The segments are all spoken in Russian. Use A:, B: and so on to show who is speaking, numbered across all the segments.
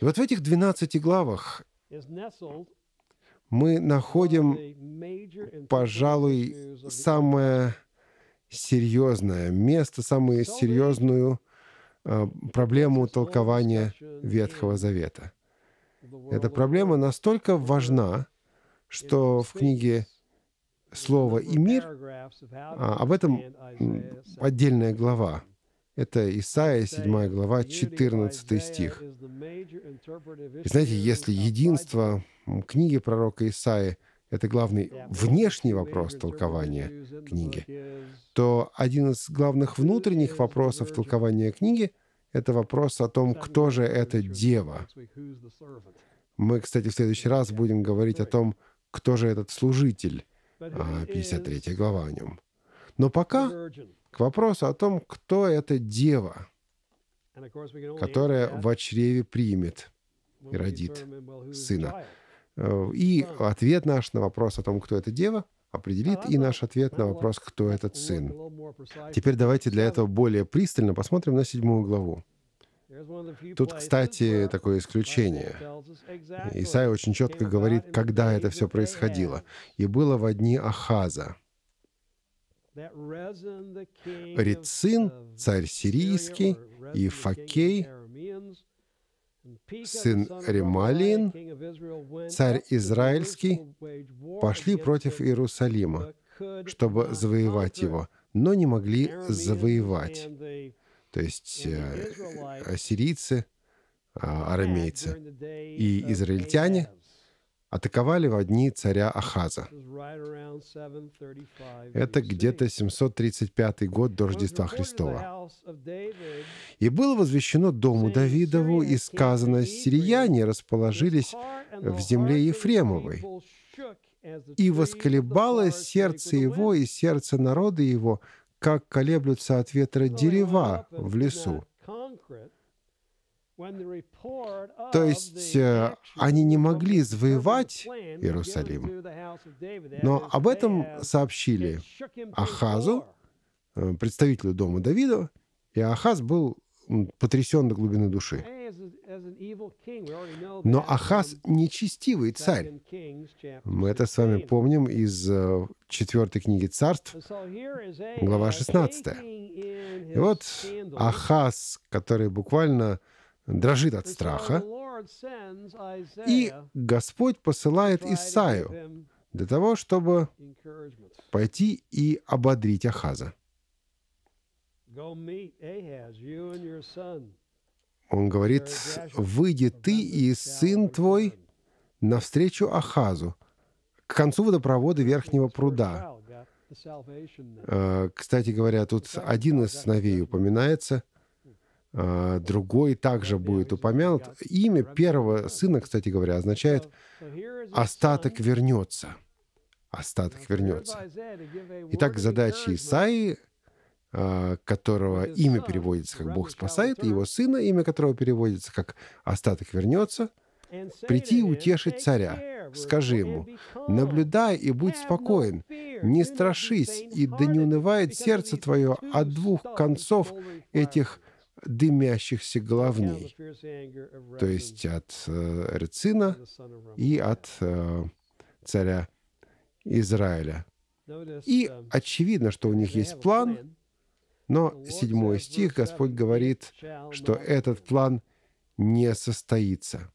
A: И вот в этих
B: 12 главах мы находим, пожалуй, самое серьезное место, самую серьезную а, проблему толкования Ветхого Завета. Эта проблема настолько важна, что в книге «Слово и мир» а, об этом отдельная глава — это Исаия, 7 глава, 14 стих. И знаете, если единство книги пророка Исаии — это главный внешний вопрос толкования книги, то один из главных внутренних вопросов толкования книги — это вопрос о том, кто же эта дева. Мы, кстати, в следующий раз будем говорить о том, кто же этот служитель, 53 а, глава о нем. Но пока к вопросу о том, кто эта дева, которая в очреве примет и родит сына. Э, и ответ наш на вопрос о том, кто эта дева, определит и наш ответ на вопрос, кто этот сын. Теперь давайте для этого более пристально посмотрим на седьмую главу. Тут, кстати, такое исключение. Исаия очень четко говорит, когда это все происходило. «И было в одни Ахаза». Рецин, царь сирийский, и Факей, сын Ремалиин, царь израильский, пошли против Иерусалима, чтобы завоевать его, но не могли завоевать. То есть э, ассирийцы, а, арамейцы и израильтяне – атаковали в одни царя Ахаза. Это где-то 735 год до Рождества Христова. «И было возвещено дому Давидову, и сказано, сирияне расположились в земле Ефремовой, и восколебалось сердце его и сердце народа его, как колеблются от ветра дерева в лесу. То есть э, они не могли завоевать Иерусалим, но об этом сообщили Ахазу, э, представителю дома Давида, и Ахаз был потрясен до глубины души. Но Ахаз — нечестивый царь. Мы это с вами помним из э, четвертой книги царств, глава 16. Uh, и вот Ахаз, который буквально дрожит от страха. И Господь посылает Исаию для того, чтобы пойти и ободрить Ахаза. Он говорит, «Выйди ты и сын твой навстречу Ахазу, к концу водопровода Верхнего пруда». Э, кстати говоря, тут один из сыновей упоминается — а, другой также будет упомянут. Имя первого сына, кстати говоря, означает «остаток вернется». Остаток вернется. Итак, задача Исаи, а, которого имя переводится как «Бог спасает», и его сына, имя которого переводится как «остаток вернется», прийти и утешить царя. Скажи ему, наблюдай и будь спокоен, не страшись, и да не унывает сердце твое от двух концов этих дымящихся головней, то есть от э, Рецина и от э, царя Израиля. И um, очевидно, что у них есть план, но седьмой стих Господь говорит, что этот план не состоится.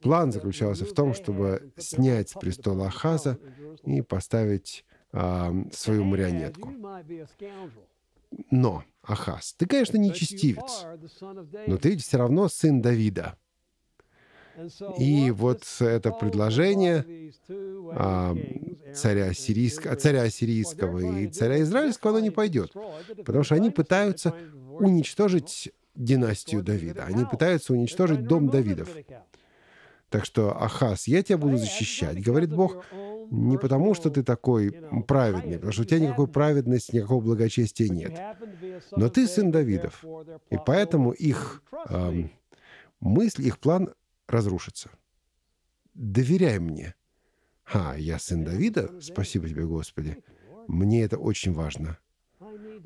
B: План заключался в том, чтобы снять с престола Ахаза и поставить э, свою марионетку. Но Ахаз, ты, конечно, нечестивец, но ты ведь все равно сын Давида. И вот это предложение а, царя, сирийско, царя сирийского и царя израильского, оно не пойдет, потому что они пытаются уничтожить династию Давида, они пытаются уничтожить дом Давидов. Так что, ахас, я тебя буду защищать, говорит Бог, не потому, что ты такой праведный, потому что у тебя никакой праведности, никакого благочестия нет. Но ты сын Давидов, и поэтому их эм, мысль, их план разрушится. Доверяй мне. А, я сын Давида? Спасибо тебе, Господи. Мне это очень важно.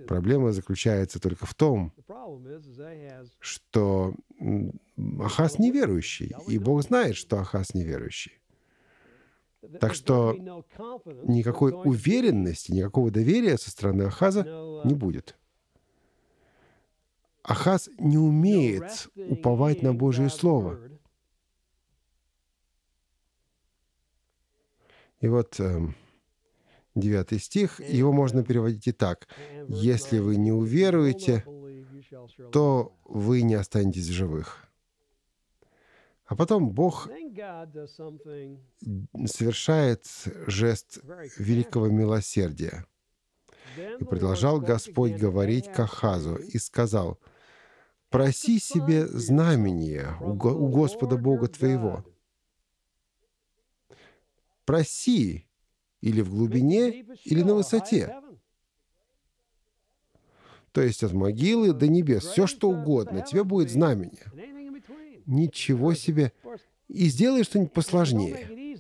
B: Проблема заключается только в том, что Ахаз неверующий, и Бог знает, что Ахаз неверующий. Так что никакой уверенности, никакого доверия со стороны Ахаза не будет. Ахаз не умеет уповать на Божье Слово. И вот э, 9 стих, его можно переводить и так. «Если вы не уверуете, то вы не останетесь в живых». А потом Бог совершает жест великого милосердия. «И продолжал Господь говорить Кахазу и сказал, «Проси себе знамение у Господа Бога твоего». Проси, или в глубине, или на высоте. То есть от могилы до небес, все что угодно, тебе будет знамение. Ничего себе. И сделай что-нибудь посложнее.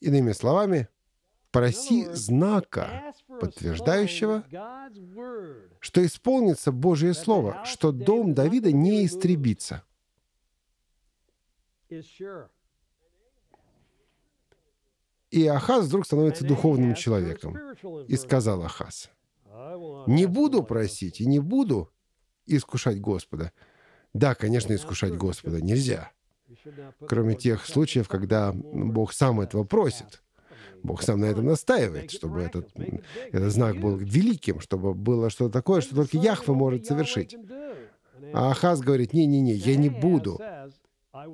B: Иными словами, проси знака, подтверждающего, что исполнится Божье Слово, что дом Давида не истребится. И Ахаз вдруг становится духовным человеком. И сказал Ахаз, «Не буду просить и не буду искушать Господа». Да, конечно, искушать Господа нельзя, кроме тех случаев, когда Бог сам этого просит. Бог сам на этом настаивает, чтобы этот, этот знак был великим, чтобы было что-то такое, что только Яхва может совершить. А Ахаз говорит, не-не-не, я не буду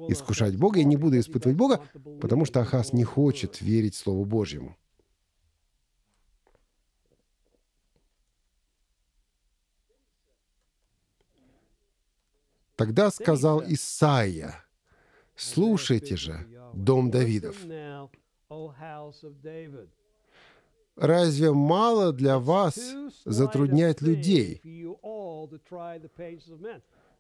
B: искушать Бога, я не буду испытывать Бога, потому что Ахаз не хочет верить Слову Божьему. Тогда сказал Исаия, «Слушайте же, дом Давидов, разве мало для вас затруднять людей,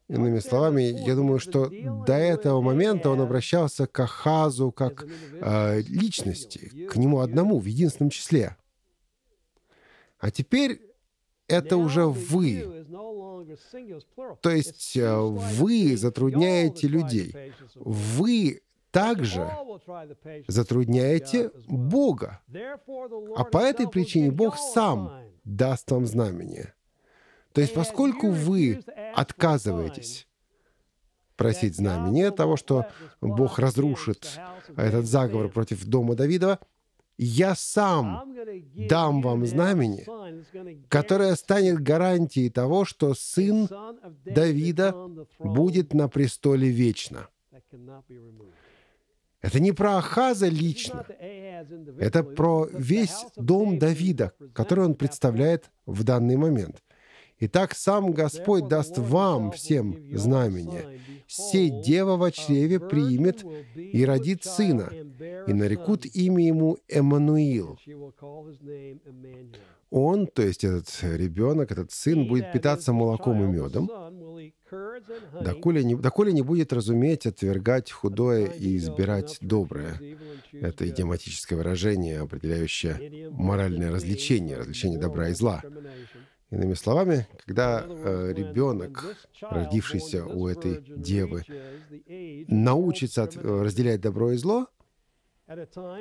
B: Иными словами, я думаю, что до этого э, момента он обращался к Ахазу как э, личности, к нему одному, в единственном числе. А теперь это уже вы. То есть э, вы затрудняете людей. Вы также затрудняете Бога. А по этой причине Бог сам даст вам знамение. То есть поскольку вы отказываетесь просить знамение того, что Бог разрушит этот заговор против дома Давидова, я сам дам вам знамение, которое станет гарантией того, что сын Давида будет на престоле вечно. Это не про Ахаза лично, это про весь дом Давида, который он представляет в данный момент. Итак, сам Господь даст вам всем знамение. все дева во чреве примет и родит сына, и нарекут имя ему Эммануил. Он, то есть этот ребенок, этот сын, будет питаться молоком и медом, доколе не, доколе не будет разуметь отвергать худое и избирать доброе. Это идиоматическое выражение, определяющее моральное развлечение, развлечение добра и зла. Иными словами, когда э, ребенок, родившийся у этой девы, научится от, э, разделять добро и зло,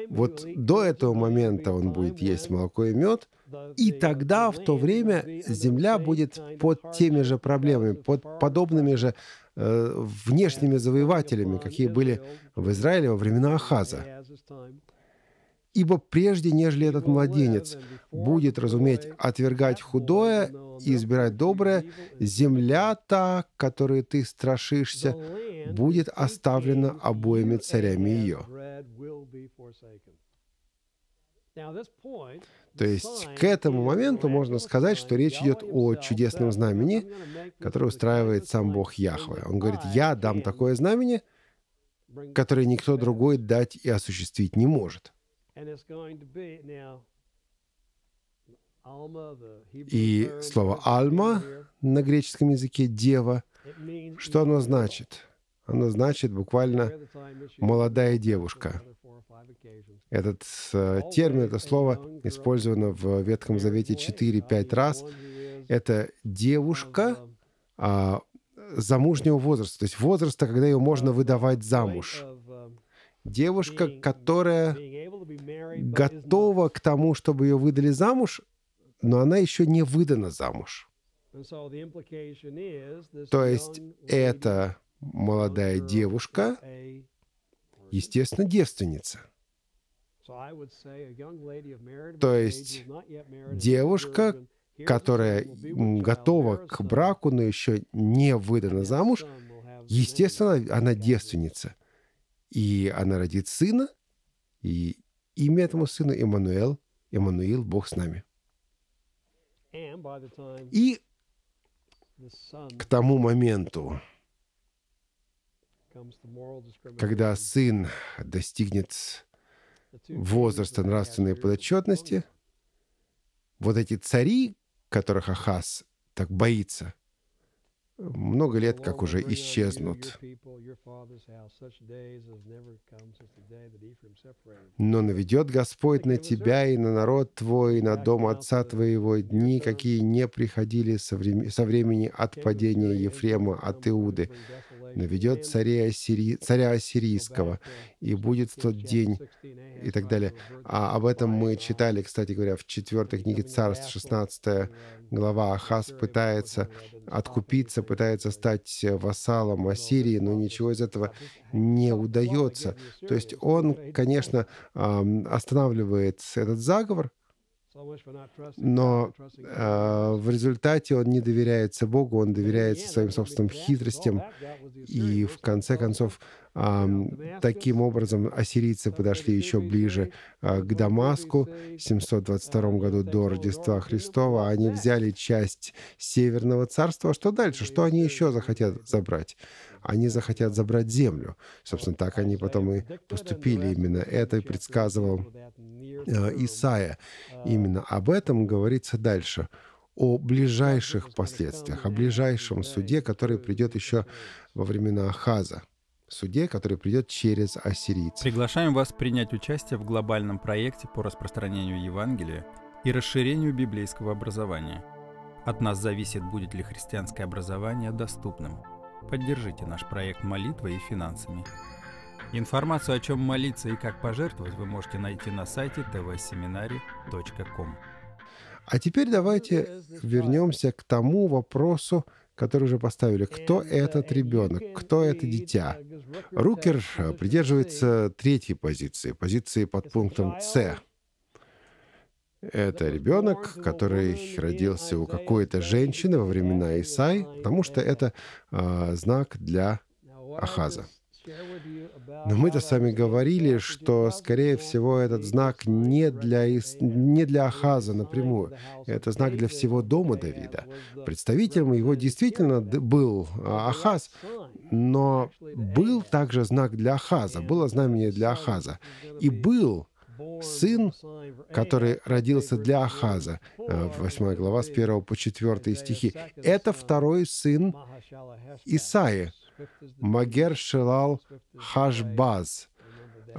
B: вот до этого момента он будет есть молоко и мед, и тогда, в то время, земля будет под теми же проблемами, под подобными же э, внешними завоевателями, какие были в Израиле во времена Ахаза. Ибо прежде, нежели этот младенец будет разуметь отвергать худое и избирать доброе, земля та, которой ты страшишься, будет оставлена обоими царями ее.
A: То
B: есть к этому моменту можно сказать, что речь идет о чудесном знамени, которое устраивает сам Бог Яхве. Он говорит, я дам такое знамение, которое никто другой дать и осуществить не может. И слово Алма на греческом языке «дева», что оно значит? Оно значит буквально «молодая девушка». Этот э, термин, это слово использовано в Ветхом Завете 4-5 раз. Это девушка а, um, замужнего возраста, то есть возраста, когда ее можно выдавать замуж девушка, которая
A: готова
B: к тому, чтобы ее выдали замуж, но она еще не выдана замуж. То есть эта молодая девушка, естественно, девственница. То есть девушка, которая готова к браку, но еще не выдана замуж, естественно, она девственница – и она родит сына, и имя этому сыну Эммануэл, Эммануил, Бог с нами. И к тому моменту, когда сын достигнет возраста нравственной подотчетности, вот эти цари, которых Ахаз так боится – много лет как уже исчезнут. Но наведет Господь на тебя и на народ твой, и на дом отца твоего дни, какие не приходили со времени отпадения Ефрема от Иуды. Наведет царя, Ассири... царя Ассирийского, и будет в тот день, и так далее. А об этом мы читали, кстати говоря, в четвертой книге Царств, 16 глава. Ахаз пытается откупиться пытается стать вассалом Ассирии, но ничего из этого не удается. То есть он, конечно, останавливает этот заговор, но э, в результате он не доверяется Богу, он доверяется своим собственным хитростям, и в конце концов э, таким образом ассирийцы подошли еще ближе э, к Дамаску в 722 году до Рождества Христова. Они взяли часть Северного царства. Что дальше? Что они еще захотят забрать? они захотят забрать землю. Собственно, так они потом и поступили. Именно это и предсказывал э, Исаия. Именно об этом говорится дальше о ближайших последствиях, о ближайшем суде, который придет еще во времена Ахаза суде, который придет через ассирийцев. Приглашаем вас принять участие в глобальном проекте по распространению Евангелия и расширению библейского образования. От нас зависит, будет ли христианское образование доступным – Поддержите наш проект молитвой и финансами. Информацию о чем молиться и как пожертвовать вы можете найти на сайте tvseminary.com. А теперь давайте вернемся к тому вопросу, который уже поставили. Кто этот uh, ребенок? Кто это дитя? Рукер придерживается третьей позиции, позиции под пунктом «С», это ребенок, который родился у какой-то женщины во времена Исаи, потому что это э, знак для Ахаза. Но мы-то с вами говорили, что, скорее всего, этот знак не для, Ис... не для Ахаза напрямую. Это знак для всего дома Давида. Представителем его действительно был а, Ахаз, но был также знак для Ахаза, было знамение для Ахаза. И был сын, который родился для Ахаза, 8 э, глава с 1 по 4 стихи, это второй сын Исаи, Магер Шелал Хашбаз,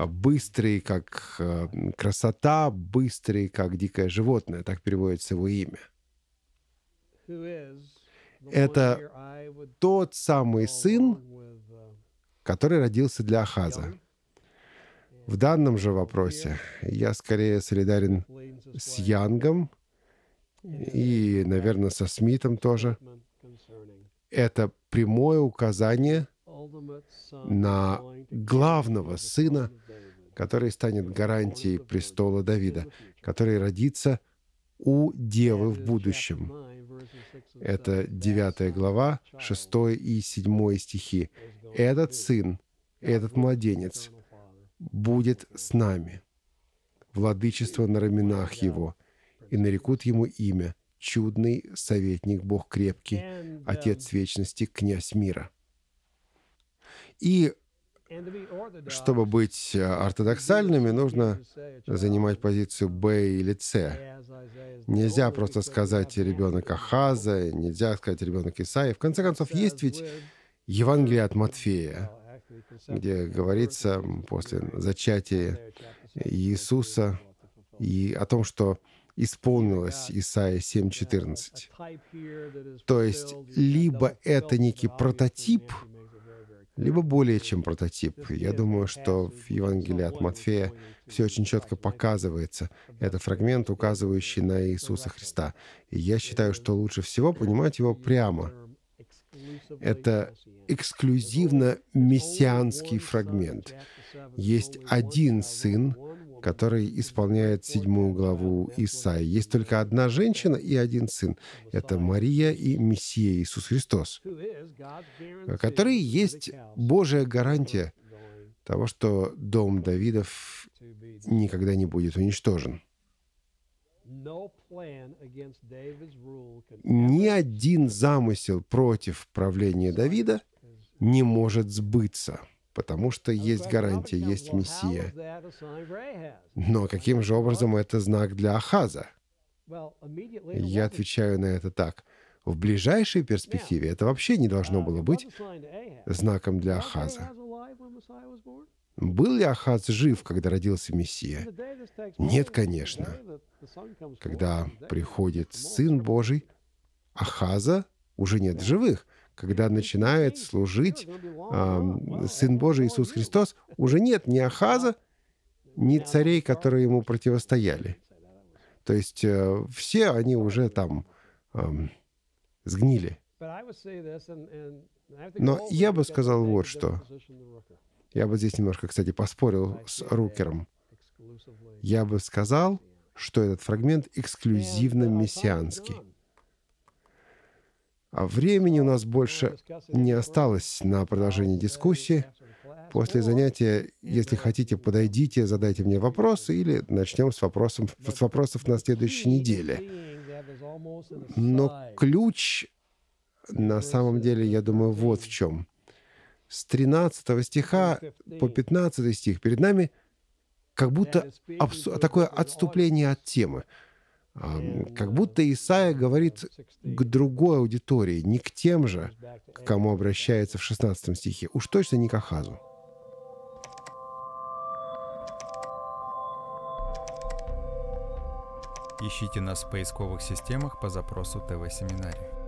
B: быстрый как э, красота, быстрый как дикое животное, так переводится его имя. Это тот самый сын, который родился для Ахаза. В данном же вопросе я скорее солидарен с Янгом и, наверное, со Смитом тоже. Это прямое указание на главного сына, который станет гарантией престола Давида, который родится у девы в будущем. Это 9 глава, 6 и 7 стихи. Этот сын, этот младенец — будет с нами, владычество на раменах его, и нарекут ему имя «Чудный советник Бог крепкий, Отец вечности, Князь мира». И чтобы быть э, ортодоксальными, нужно занимать позицию Б или С. Нельзя просто сказать ребенок Ахаза, нельзя сказать ребенок Исаи. В конце концов, есть ведь Евангелие от Матфея, где говорится после зачатия Иисуса и о том, что исполнилось Исаия 7.14. То есть, либо это некий прототип, либо более чем прототип. Я думаю, что в Евангелии от Матфея все очень четко показывается. Это фрагмент, указывающий на Иисуса Христа. И я считаю, что лучше всего понимать его прямо, это эксклюзивно мессианский фрагмент. Есть один сын, который исполняет седьмую главу Исаи. Есть только одна женщина и один сын. Это Мария и Мессия Иисус Христос, которые есть Божья гарантия того, что дом Давидов никогда не будет уничтожен.
A: Ни
B: один замысел против правления Давида не может сбыться, потому что есть гарантия, есть Мессия. Но каким же образом это знак для Ахаза? Я отвечаю на это так. В ближайшей перспективе это вообще не должно uh, было быть знаком для Ахаза. Был ли Ахаз жив, когда родился Мессия? Нет, конечно. Когда приходит Сын Божий, Ахаза уже нет в живых. Когда начинает служить э, Сын Божий Иисус Христос, уже нет ни Ахаза, ни царей, которые ему противостояли. То есть э, все они уже там э, сгнили.
A: Но я бы сказал вот что.
B: Я бы здесь немножко, кстати, поспорил с Рукером. Я бы сказал, что этот фрагмент эксклюзивно мессианский. А времени у нас больше не осталось на продолжение дискуссии. После занятия, если хотите, подойдите, задайте мне вопросы или начнем с, вопросов с вопросов на следующей неделе. Но ключ на самом деле, я думаю, вот в чем с 13 стиха по 15 стих перед нами как будто такое отступление от темы. А, как будто Исаия говорит к другой аудитории, не к тем же, к кому обращается в 16 стихе, уж точно не к Ахазу. Ищите нас в поисковых системах по запросу ТВ-семинария.